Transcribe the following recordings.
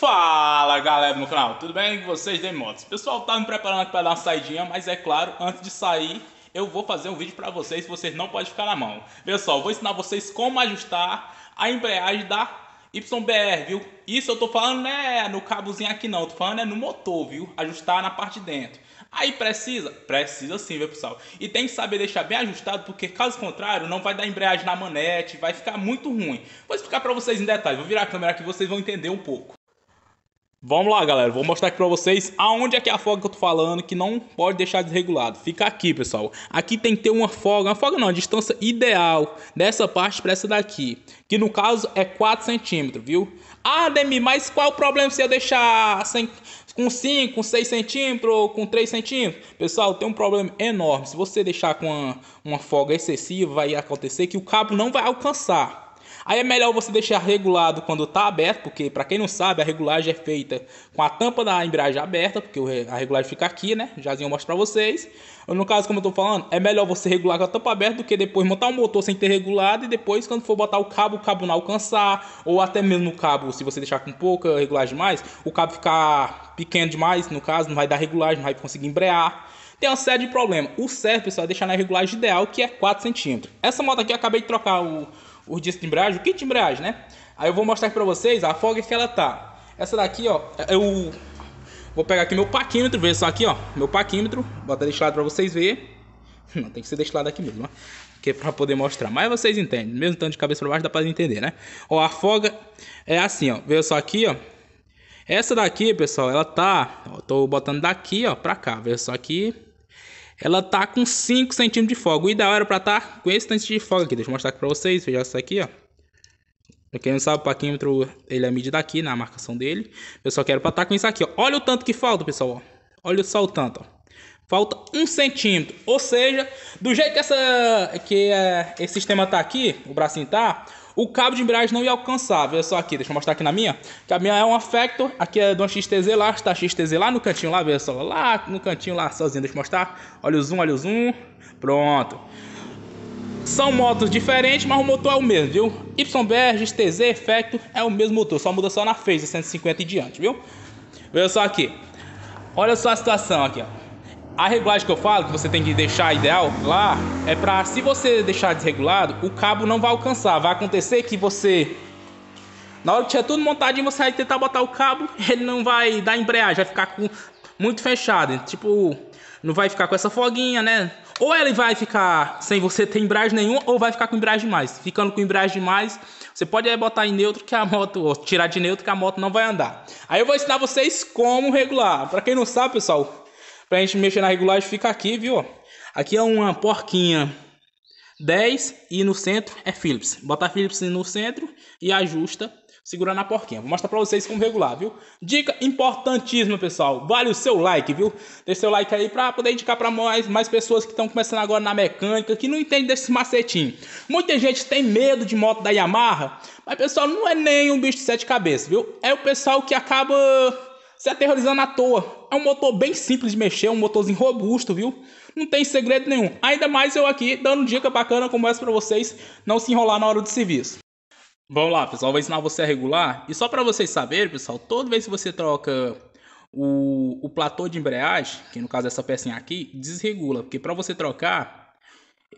Fala galera do canal, tudo bem com vocês, motos. Pessoal, tá me preparando aqui para dar uma saidinha, mas é claro, antes de sair, eu vou fazer um vídeo para vocês, vocês não podem ficar na mão. Pessoal, vou ensinar vocês como ajustar a embreagem da YBR, viu? Isso eu tô falando né, no cabozinho aqui não, eu tô falando é no motor, viu? Ajustar na parte de dentro. Aí precisa? Precisa sim, viu pessoal? E tem que saber deixar bem ajustado, porque caso contrário, não vai dar embreagem na manete, vai ficar muito ruim. Vou explicar para vocês em detalhe, vou virar a câmera aqui, vocês vão entender um pouco. Vamos lá, galera. Vou mostrar aqui pra vocês aonde é que é a folga que eu tô falando, que não pode deixar desregulado. Fica aqui, pessoal. Aqui tem que ter uma folga, uma folga não, a distância ideal dessa parte pra essa daqui. Que no caso é 4 centímetros, viu? Ah, Demi, mas qual o problema se eu deixar sem, com 5, com 6 centímetros ou com 3 centímetros? Pessoal, tem um problema enorme. Se você deixar com uma, uma folga excessiva, vai acontecer que o cabo não vai alcançar. Aí é melhor você deixar regulado quando está aberto, porque para quem não sabe, a regulagem é feita com a tampa da embreagem aberta, porque a regulagem fica aqui, né? Já eu mostro para vocês. No caso, como eu estou falando, é melhor você regular com a tampa aberta do que depois montar um motor sem ter regulado e depois quando for botar o cabo, o cabo não alcançar, ou até mesmo o cabo, se você deixar com pouca regulagem demais, o cabo ficar pequeno demais, no caso, não vai dar regulagem, não vai conseguir embrear tem uma série de problemas. O certo, pessoal, é deixar na regulagem ideal, que é 4 centímetros. Essa moto aqui eu acabei de trocar o, o disco de embreagem. O kit de embreagem, né? Aí eu vou mostrar aqui pra vocês a folga que ela tá. Essa daqui, ó, é, eu vou pegar aqui meu paquímetro, ver só aqui, ó, meu paquímetro. bota deste lado pra vocês verem. Não, tem que ser deste lado aqui mesmo, ó, Que é pra poder mostrar. Mas vocês entendem. Mesmo tanto de cabeça pra baixo, dá pra entender, né? Ó, a folga é assim, ó. Veja só aqui, ó. Essa daqui, pessoal, ela tá... Ó, tô botando daqui, ó, pra cá. Veja só aqui ela tá com 5 centímetros de folga. O ideal era para estar tá com esse tanto de folga aqui. Deixa eu mostrar aqui para vocês. Veja isso aqui, ó. Pra quem não sabe, o paquímetro, ele é medida aqui na marcação dele. Eu só quero para estar tá com isso aqui, ó. Olha o tanto que falta, pessoal, ó. Olha só o tanto, ó. Falta um centímetro, ou seja, do jeito que, essa, que é esse sistema tá aqui, o bracinho tá, o cabo de embreagem não ia alcançar. Veja é só aqui, deixa eu mostrar aqui na minha. Que a minha é uma Factor, aqui é de uma XTZ lá, está XTZ lá no cantinho lá, veja é só, lá no cantinho lá, sozinho, deixa eu mostrar. Olha o zoom, olha o zoom, pronto. São motos diferentes, mas o motor é o mesmo, viu? YBR, XTZ, Factor é o mesmo motor, só muda só na Phase 150 e diante, viu? Veja só aqui. Olha só a situação aqui, ó. A regulagem que eu falo, que você tem que deixar ideal lá, é para se você deixar desregulado, o cabo não vai alcançar. Vai acontecer que você na hora que tiver tudo montadinho, você vai tentar botar o cabo, ele não vai dar embreagem, vai ficar com muito fechado, tipo, não vai ficar com essa foguinha, né? Ou ele vai ficar sem você ter embreagem nenhuma, ou vai ficar com embreagem demais. Ficando com embreagem demais, você pode é botar em neutro que a moto, ou tirar de neutro que a moto não vai andar. Aí eu vou ensinar vocês como regular. Para quem não sabe, pessoal, pra gente mexer na regulagem fica aqui, viu? Aqui é uma porquinha 10 e no centro é Phillips. Bota a Phillips no centro e ajusta segurando a porquinha. Vou mostrar pra vocês como regular, viu? Dica importantíssima, pessoal. Vale o seu like, viu? Deixa seu like aí pra poder indicar pra mais, mais pessoas que estão começando agora na mecânica, que não entendem desse macetinho. Muita gente tem medo de moto da Yamaha, mas, pessoal, não é nem um bicho de sete cabeças, viu? É o pessoal que acaba se aterrorizando à toa. É um motor bem simples de mexer, um motorzinho robusto, viu? Não tem segredo nenhum. Ainda mais eu aqui dando dica bacana como essa para vocês não se enrolar na hora do serviço. Vamos lá, pessoal, vou ensinar você a regular. E só para vocês saberem, pessoal, toda vez que você troca o, o platô de embreagem, que no caso é essa pecinha aqui, desregula, porque para você trocar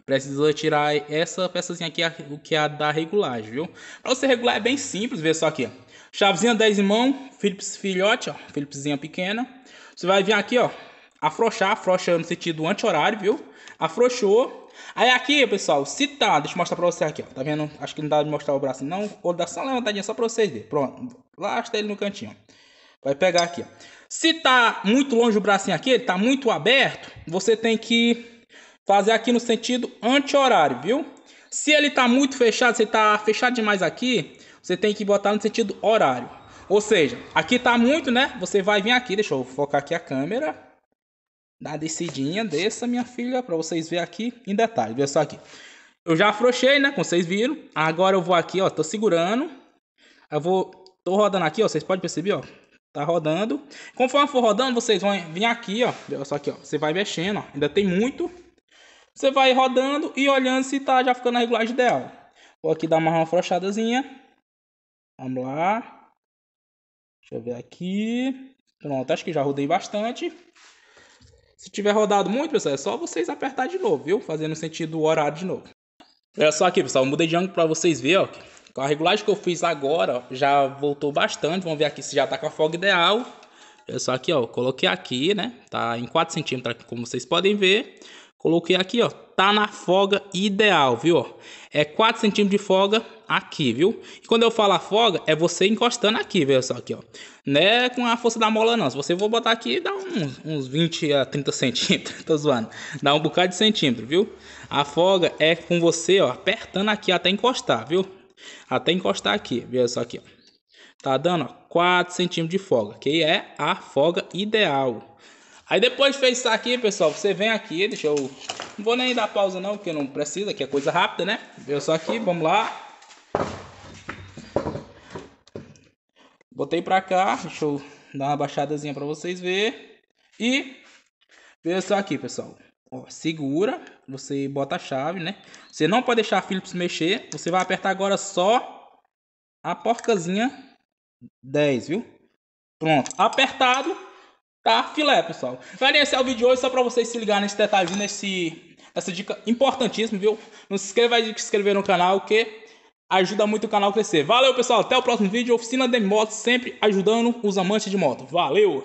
precisa tirar essa peça aqui, o que é a da regulagem, viu? Para você regular é bem simples, vê só aqui. Ó. Chavezinha 10 em mão, Philips filhote, ó, Philipszinha pequena. Você vai vir aqui, ó, afrouxar, afrouxa no sentido anti-horário, viu? Afrouxou. Aí aqui, pessoal, se tá, deixa eu mostrar pra vocês aqui, ó, tá vendo? Acho que não dá de mostrar o braço não, ou dá só uma levantadinha só pra vocês verem. Pronto, lastra ele no cantinho, Vai pegar aqui, ó. Se tá muito longe o bracinho aqui, ele tá muito aberto, você tem que fazer aqui no sentido anti-horário, viu? Se ele tá muito fechado, você tá fechado demais aqui, você tem que botar no sentido horário. Ou seja, aqui tá muito, né? Você vai vir aqui, deixa eu focar aqui a câmera. Dá descidinha, desça minha filha, para vocês verem aqui em detalhe. Veja só aqui. Eu já afrouxei, né? Como vocês viram. Agora eu vou aqui, ó, tô segurando. Eu vou, tô rodando aqui, ó, vocês podem perceber, ó. Tá rodando. Conforme for rodando, vocês vão vir aqui, ó. Olha só aqui, ó. Você vai mexendo, ó. Ainda tem muito. Você vai rodando e olhando se tá já ficando na regulagem ideal. Vou aqui dar uma afrouxadazinha. Vamos lá. Deixa eu ver aqui. Pronto, acho que já rodei bastante. Se tiver rodado muito, pessoal, é só vocês apertar de novo, viu? Fazendo sentido horário de novo. Olha só aqui, pessoal, eu mudei de ângulo para vocês verem, ó. Com a regulagem que eu fiz agora, ó, já voltou bastante. Vamos ver aqui se já tá com a folga ideal. Olha só aqui, ó, coloquei aqui, né? Tá em 4 centímetros, como vocês podem ver. Coloquei aqui, ó. Tá na folga ideal, viu? Ó, é 4 centímetros de folga aqui, viu? E quando eu falo a folga, é você encostando aqui, veja só aqui, ó. Não é com a força da mola, não. Se você for botar aqui, dá uns, uns 20 a 30 centímetros. Tô zoando. Dá um bocado de centímetro, viu? A folga é com você, ó, apertando aqui até encostar, viu? Até encostar aqui, veja só aqui, ó. Tá dando, ó, 4 centímetros de folga, que é a folga ideal. Aí depois de fez isso aqui, pessoal, você vem aqui, deixa eu... Não vou nem dar pausa não, porque não precisa, que é coisa rápida, né? Veio só aqui, vamos lá. Botei pra cá, deixa eu dar uma baixadazinha pra vocês verem. E veio só aqui, pessoal. Ó, segura, você bota a chave, né? Você não pode deixar a Philips mexer. Você vai apertar agora só a porcazinha 10, viu? Pronto, apertado Tá filé, pessoal. Galera, esse é o vídeo de hoje, só pra vocês se ligarem nesse detalhezinho, nesse, nessa dica importantíssima, viu? Não se inscreva de se inscrever no canal, que ajuda muito o canal a crescer. Valeu, pessoal. Até o próximo vídeo. Oficina de Motos sempre ajudando os amantes de moto. Valeu!